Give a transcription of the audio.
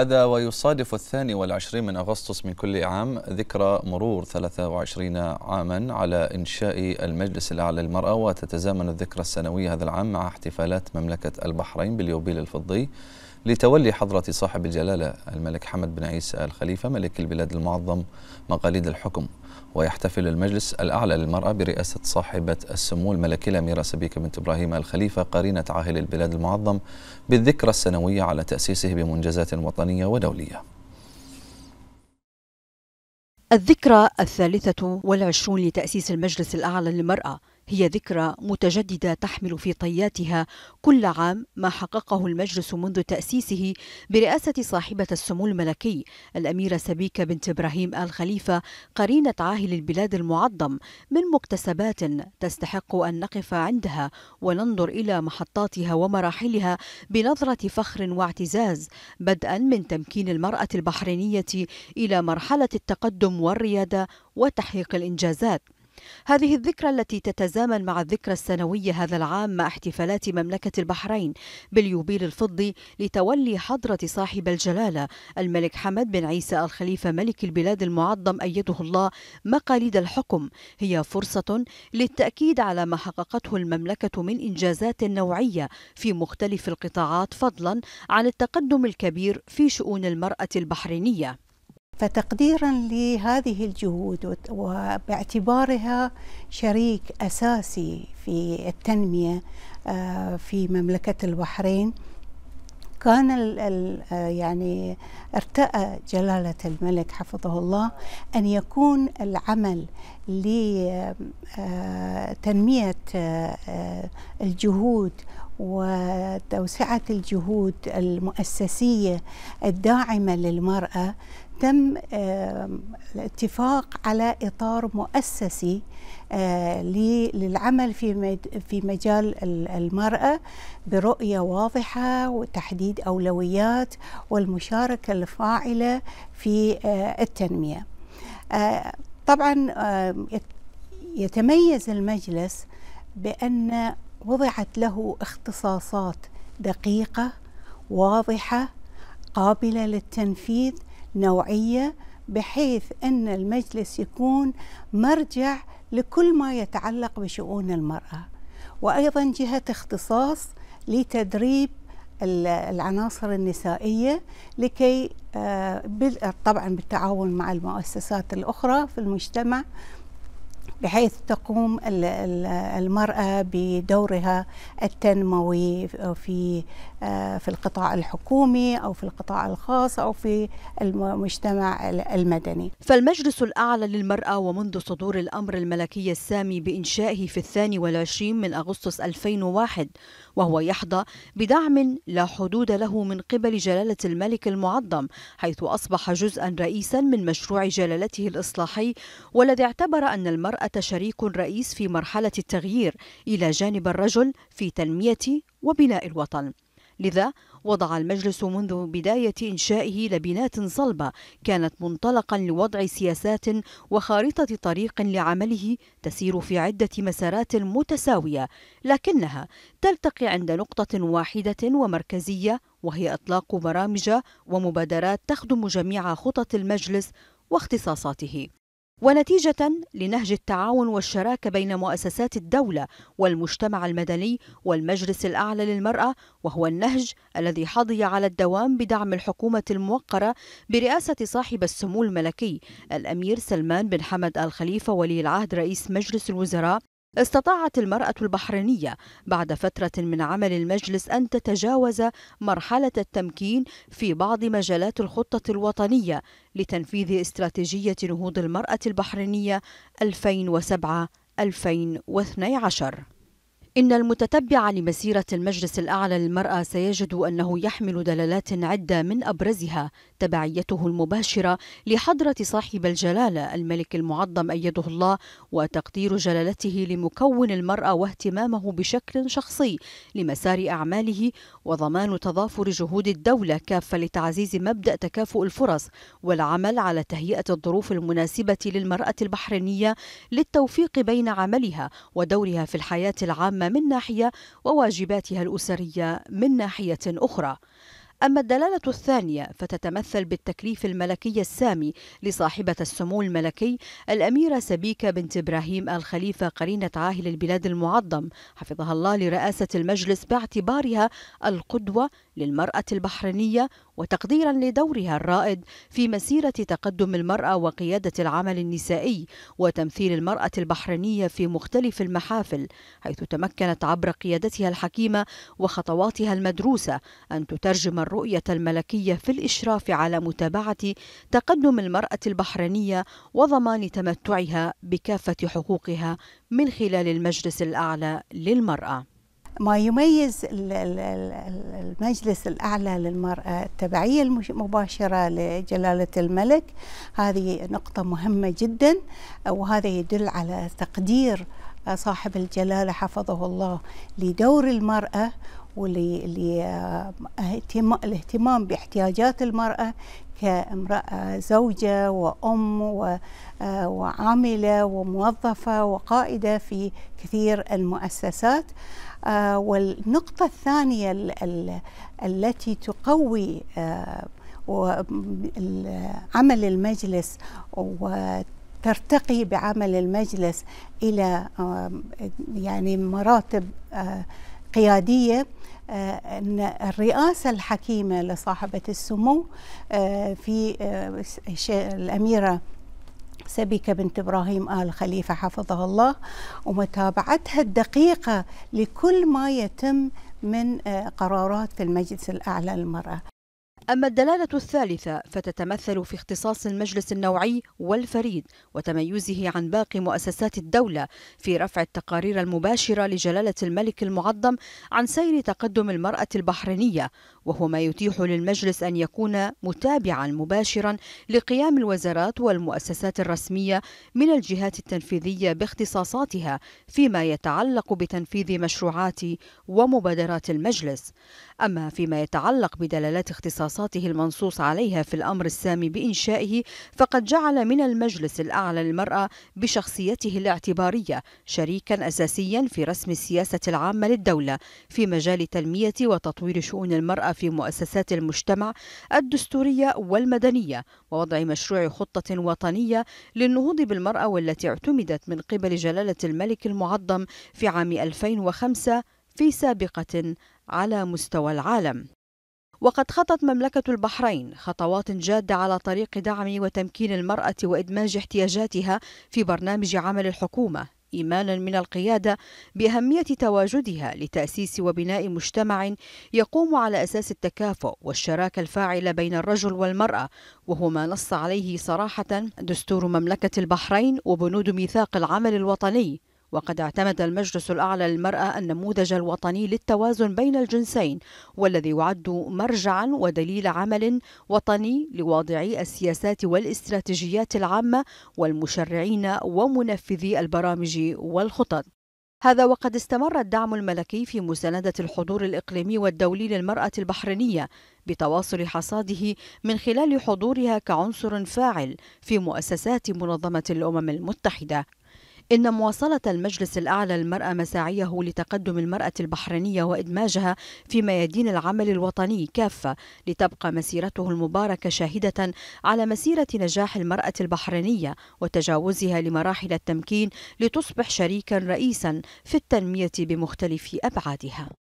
هذا ويصادف الثاني والعشرين من أغسطس من كل عام ذكرى مرور 23 عاما على إنشاء المجلس الأعلى للمرأة وتتزامن الذكرى السنوية هذا العام مع احتفالات مملكة البحرين باليوبيل الفضي لتولي حضرة صاحب الجلالة الملك حمد بن عيسى الخليفة ملك البلاد المعظم مقاليد الحكم ويحتفل المجلس الأعلى للمرأة برئاسة صاحبة السمو الملكية الأميرة سبيكة بنت إبراهيم الخليفة قرينة عاهل البلاد المعظم بالذكرى السنوية على تأسيسه بمنجزات وطنية ودولية الذكرى الثالثة والعشرون لتأسيس المجلس الأعلى للمرأة هي ذكرى متجددة تحمل في طياتها كل عام ما حققه المجلس منذ تأسيسه برئاسة صاحبة السمو الملكي الأميرة سبيكة بنت إبراهيم آل خليفة قرينة عاهل البلاد المعظم من مكتسبات تستحق أن نقف عندها وننظر إلى محطاتها ومراحلها بنظرة فخر واعتزاز بدءا من تمكين المرأة البحرينية إلى مرحلة التقدم والريادة وتحقيق الإنجازات هذه الذكرى التي تتزامن مع الذكرى السنوية هذا العام مع احتفالات مملكة البحرين باليوبيل الفضي لتولي حضرة صاحب الجلالة الملك حمد بن عيسى الخليفة ملك البلاد المعظم أيده الله مقاليد الحكم هي فرصة للتأكيد على ما حققته المملكة من إنجازات نوعية في مختلف القطاعات فضلا عن التقدم الكبير في شؤون المرأة البحرينية فتقديرا لهذه الجهود وباعتبارها شريك اساسي في التنميه آه، في مملكه البحرين كان الـ الـ آه، يعني ارتأى جلالة الملك حفظه الله أن يكون العمل لتنمية آه، الجهود وتوسعة الجهود المؤسسية الداعمة للمرأة تم الاتفاق على اطار مؤسسي آه، للعمل في في مجال المراه برؤيه واضحه وتحديد اولويات والمشاركه الفاعله في آه، التنميه. آه، طبعا يتميز المجلس بان وضعت له اختصاصات دقيقه واضحه قابله للتنفيذ نوعيه بحيث ان المجلس يكون مرجع لكل ما يتعلق بشؤون المراه وايضا جهه اختصاص لتدريب العناصر النسائيه لكي آه، طبعا بالتعاون مع المؤسسات الاخرى في المجتمع بحيث تقوم المرأة بدورها التنموي في آه، في القطاع الحكومي او في القطاع الخاص او في المجتمع المدني. فالمجلس الاعلى للمراه ومنذ صدور الامر الملكي السامي بانشائه في الثاني والعشرين من اغسطس 2001 وهو يحظى بدعم لا حدود له من قبل جلاله الملك المعظم حيث اصبح جزءا رئيسا من مشروع جلالته الاصلاحي والذي اعتبر ان المراه شريك رئيس في مرحله التغيير الى جانب الرجل في تنميه وبناء الوطن. لذا وضع المجلس منذ بداية إنشائه لبنات صلبة كانت منطلقا لوضع سياسات وخارطة طريق لعمله تسير في عدة مسارات متساوية لكنها تلتقي عند نقطة واحدة ومركزية وهي إطلاق برامج ومبادرات تخدم جميع خطط المجلس واختصاصاته ونتيجة لنهج التعاون والشراكة بين مؤسسات الدولة والمجتمع المدني والمجلس الأعلى للمرأة وهو النهج الذي حظي على الدوام بدعم الحكومة الموقرة برئاسة صاحب السمو الملكي الأمير سلمان بن حمد الخليفة ولي العهد رئيس مجلس الوزراء استطاعت المرأة البحرينية بعد فترة من عمل المجلس أن تتجاوز مرحلة التمكين في بعض مجالات الخطة الوطنية لتنفيذ استراتيجية نهوض المرأة البحرينية 2007 2012 إن المتتبع لمسيرة المجلس الأعلى للمرأة سيجد أنه يحمل دلالات عدة من أبرزها تبعيته المباشرة لحضرة صاحب الجلالة الملك المعظم أيده الله وتقدير جلالته لمكون المرأة واهتمامه بشكل شخصي لمسار أعماله وضمان تضافر جهود الدولة كافة لتعزيز مبدأ تكافؤ الفرص والعمل على تهيئة الظروف المناسبة للمرأة البحرينية للتوفيق بين عملها ودورها في الحياة العامة من ناحية وواجباتها الأسرية من ناحية أخرى أما الدلالة الثانية فتتمثل بالتكليف الملكي السامي لصاحبة السمو الملكي الأميرة سبيكة بنت إبراهيم الخليفة قرينة عاهل البلاد المعظم حفظها الله لرئاسة المجلس باعتبارها القدوة للمرأة البحرينية وتقديرا لدورها الرائد في مسيرة تقدم المرأة وقيادة العمل النسائي وتمثيل المرأة البحرينية في مختلف المحافل حيث تمكنت عبر قيادتها الحكيمة وخطواتها المدروسة أن تترجم الرؤية الملكية في الإشراف على متابعة تقدم المرأة البحرينية وضمان تمتعها بكافة حقوقها من خلال المجلس الأعلى للمرأة ما يميز المجلس الأعلى للمرأة التبعية المباشرة لجلالة الملك هذه نقطة مهمة جدا وهذا يدل على تقدير صاحب الجلالة حفظه الله لدور المرأة والاهتمام باحتياجات المرأة كامرأة زوجة وأم وعاملة وموظفة وقائدة في كثير المؤسسات آه، والنقطة الثانية التي تقوي آه، عمل المجلس وترتقي بعمل المجلس إلى آه، يعني مراتب قيادية أن الرئاسة الحكيمة لصاحبة السمو في الأميرة سبيكة بنت إبراهيم آل خليفة حفظها الله ومتابعتها الدقيقة لكل ما يتم من آه، قرارات في المجلس الأعلى للمرأة أما الدلالة الثالثة فتتمثل في اختصاص المجلس النوعي والفريد وتميزه عن باقي مؤسسات الدولة في رفع التقارير المباشرة لجلالة الملك المعظم عن سير تقدم المرأة البحرينية وهو ما يتيح للمجلس أن يكون متابعا مباشرا لقيام الوزارات والمؤسسات الرسمية من الجهات التنفيذية باختصاصاتها فيما يتعلق بتنفيذ مشروعات ومبادرات المجلس أما فيما يتعلق بدلالات اختصاص منصاصاته المنصوص عليها في الأمر السامي بإنشائه فقد جعل من المجلس الأعلى للمرأة بشخصيته الاعتبارية شريكا أساسيا في رسم السياسة العامة للدولة في مجال تنمية وتطوير شؤون المرأة في مؤسسات المجتمع الدستورية والمدنية ووضع مشروع خطة وطنية للنهوض بالمرأة والتي اعتمدت من قبل جلالة الملك المعظم في عام 2005 في سابقة على مستوى العالم وقد خطت مملكة البحرين خطوات جادة على طريق دعم وتمكين المرأة وإدماج احتياجاتها في برنامج عمل الحكومة إيمانا من القيادة بأهمية تواجدها لتأسيس وبناء مجتمع يقوم على أساس التكافؤ والشراكة الفاعلة بين الرجل والمرأة وهو ما نص عليه صراحة دستور مملكة البحرين وبنود ميثاق العمل الوطني وقد اعتمد المجلس الأعلى للمرأة النموذج الوطني للتوازن بين الجنسين والذي يعد مرجعا ودليل عمل وطني لواضعي السياسات والاستراتيجيات العامة والمشرعين ومنفذي البرامج والخطط هذا وقد استمر الدعم الملكي في مساندة الحضور الإقليمي والدولي للمرأة البحرينية بتواصل حصاده من خلال حضورها كعنصر فاعل في مؤسسات منظمة الأمم المتحدة إن مواصلة المجلس الأعلى للمرأة مساعيه لتقدم المرأة البحرينية وإدماجها في ميادين العمل الوطني كافة لتبقى مسيرته المباركة شاهدة على مسيرة نجاح المرأة البحرينية وتجاوزها لمراحل التمكين لتصبح شريكا رئيسا في التنمية بمختلف أبعادها